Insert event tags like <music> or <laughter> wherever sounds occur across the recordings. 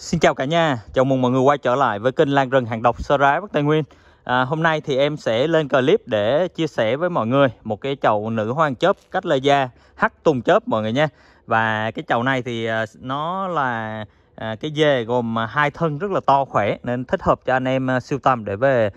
Xin chào cả nhà, chào mừng mọi người quay trở lại với kênh Lan Rừng Hàng Độc Sơ Rái Bắc Tây Nguyên à, Hôm nay thì em sẽ lên clip để chia sẻ với mọi người một cái chậu nữ hoang chớp cách lơ da hắc tùng chớp mọi người nha Và cái chậu này thì à, nó là à, cái dê gồm hai thân rất là to khỏe nên thích hợp cho anh em à, siêu tầm để về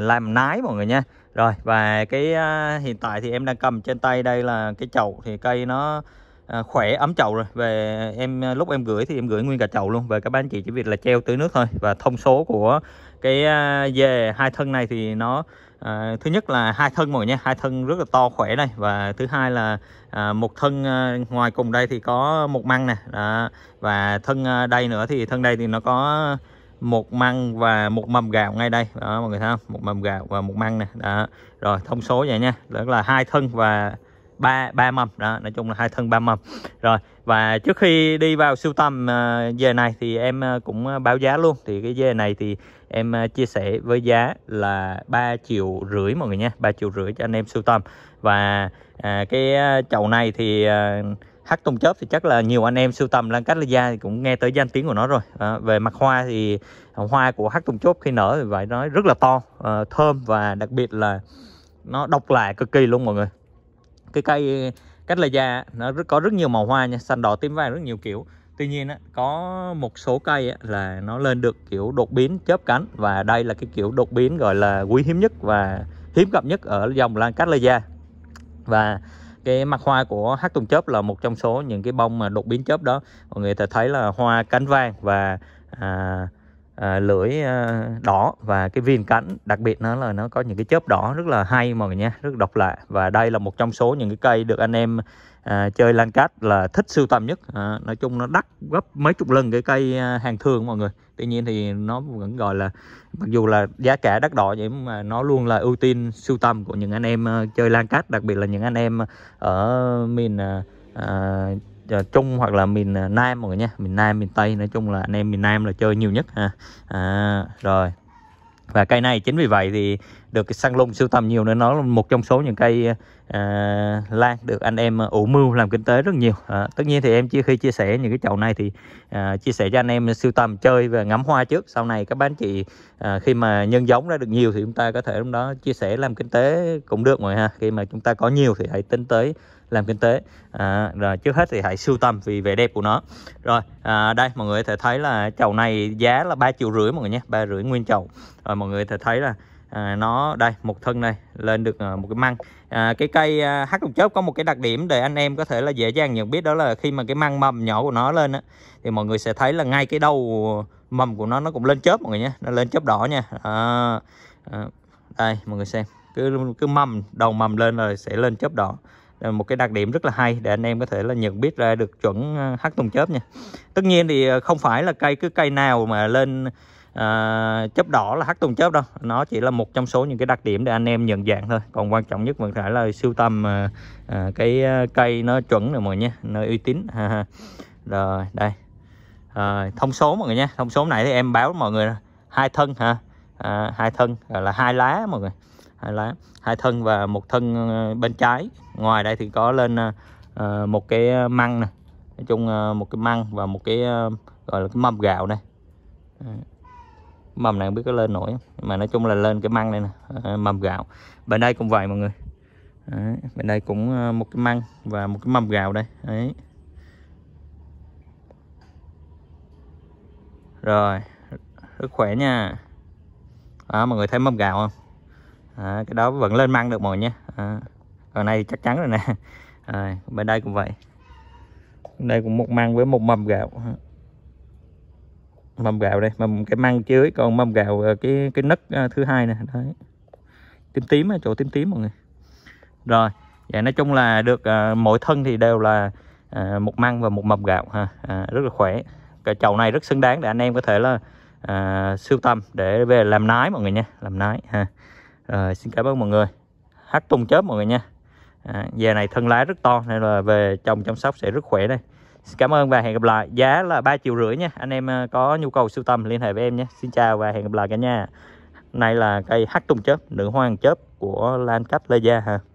làm nái mọi người nha Rồi và cái hiện tại thì em đang cầm trên tay đây là cái chậu thì cây nó À, khỏe ấm chậu rồi về em à, lúc em gửi thì em gửi nguyên cả chậu luôn về các bạn chị chỉ việc là treo tưới nước thôi và thông số của cái à, dề hai thân này thì nó à, thứ nhất là hai thân mọi nha hai thân rất là to khỏe đây và thứ hai là à, một thân à, ngoài cùng đây thì có một măng nè à, và thân à, đây nữa thì thân đây thì nó có một măng và một mầm gạo ngay đây đó mọi người thấy không một mầm gạo và một măng nè đó rồi thông số vậy nha đó là hai thân và ba ba mâm đó nói chung là hai thân ba mâm rồi và trước khi đi vào sưu tầm dê ờ, này thì em ờ, cũng ờ, báo giá luôn thì cái dê này thì em chia sẻ với giá là ba triệu rưỡi mọi người nha ba triệu rưỡi cho anh em sưu tầm và à, cái chậu này thì à, hắc tùng chớp thì chắc là nhiều anh em sưu tầm lan cách gia thì cũng nghe tới danh tiếng của nó rồi à, về mặt hoa thì hoa của hắc tùng chớp khi nở thì phải nói rất là to à, thơm và đặc biệt là nó độc lạ cực kỳ luôn mọi người cái cây cách là da nó rất có rất nhiều màu hoa nha xanh đỏ tím vàng rất nhiều kiểu tuy nhiên á, có một số cây á, là nó lên được kiểu đột biến chớp cánh và đây là cái kiểu đột biến gọi là quý hiếm nhất và hiếm gặp nhất ở dòng lan cách da và cái mặt hoa của hát tùng chớp là một trong số những cái bông mà đột biến chớp đó mọi người ta thấy là hoa cánh vàng và à, à, lưỡi à, đỏ và cái viền cánh đặc biệt nó là nó có những cái chớp đỏ rất là hay mọi người nha rất độc lạ và đây là một trong số những cái cây được anh em à, chơi lan cát là thích sưu tầm nhất à, nói chung nó đắt gấp mấy chục lần cái cây à, hàng thường mọi người tuy nhiên thì nó vẫn gọi là mặc dù là giá cả đắt đỏ nhưng mà nó luôn là ưu tiên sưu tầm của những anh em à, chơi lan cát đặc biệt là những anh em ở miền à, à, Ờ, chung hoặc là miền ờ, Nam mọi người nha miền Nam miền Tây nói chung là anh em miền Nam là chơi nhiều nhất ha à, rồi và cây này chính vì vậy thì được cái săn lùng sưu tầm nhiều nên nó là một trong số những cây à, lan được anh em à, ủ mưu làm kinh tế rất nhiều à, tất nhiên thì em chia khi chia sẻ những cái chậu này thì à, chia sẻ cho anh em sưu tầm chơi và ngắm hoa trước sau này các bán chị à, khi mà nhân giống ra được nhiều thì chúng ta có thể lúc đó chia sẻ làm kinh tế cũng được rồi ha khi mà chúng ta có nhiều thì hãy tính tới làm kinh tế à, rồi trước hết thì hãy sưu tầm vì vẻ đẹp của nó rồi à, đây mọi người có thể thấy là chậu này giá là ba triệu rưỡi mọi người nhé ba rưỡi nguyên chậu rồi mọi người có thể thấy là À, nó đây một thân này lên được à, một cái măng à, cái cây à, hát lục chớp có một cái đặc điểm để anh em có thể là dễ dàng nhận biết đó là khi mà cái măng mầm nhỏ của nó lên á, thì mọi người sẽ thấy là ngay cái đầu mầm của nó nó cũng lên chớp mọi người nhé nó lên chớp đỏ nha à, à, đây mọi người xem cứ cứ mầm đầu mầm lên rồi sẽ lên chớp đỏ một cái đặc điểm rất là hay để anh em có thể là nhận biết ra được chuẩn hát lục chớp nha tất nhiên thì không phải là cây cứ cây nào mà lên à, chớp đỏ là hắc tùng chớp đâu nó chỉ là một trong số những cái đặc điểm để anh em nhận dạng thôi còn quan trọng nhất vẫn phải là siêu tâm à, à, cái à, cây nó chuẩn rồi mọi nhé, nơi uy tín <laughs> ha, ha. rồi đây à, thông số mọi người nhé, thông số này thì em báo mọi người hai thân ha à, hai thân là hai lá mọi người hai lá hai thân và một thân à, bên trái ngoài đây thì có lên à, à một cái măng này nói chung một cái măng và một cái gọi là cái mâm gạo này mầm này không biết có lên nổi mà nói chung là lên cái măng này nè ờ, mầm gạo bên đây cũng vậy mọi người Đấy, bên đây cũng ờ, một cái măng và một cái mầm gạo đây Đấy. rồi rất khỏe nha đó, mọi người thấy mầm gạo không à, cái đó vẫn lên măng được mọi nha à, còn này chắc chắn rồi nè à, <laughs> bên đây cũng vậy đây cũng một măng với một mầm gạo mâm gạo đây mâm cái măng dưới còn mâm gạo ờ, cái cái nấc ờ, thứ hai nè đấy tím tím chỗ tím tím mọi người rồi vậy dạ, nói chung là được ờ, mỗi thân thì đều là một măng và một mầm gạo ha à, rất là khỏe cái chậu này rất xứng đáng để anh em có thể là à, sưu tầm để về làm nái mọi người nha làm nái ha rồi, xin cảm ơn mọi người hát tung chớp mọi người nha à, về này thân lá rất to nên là về trồng chăm sóc sẽ rất khỏe đây cảm ơn và hẹn gặp lại giá là ba triệu rưỡi nha anh em ờ, có nhu cầu sưu tầm liên hệ với em nhé xin chào và hẹn gặp lại cả nhà này là cây hắc tùng chớp nữ hoàng chớp của lan cách lê gia hả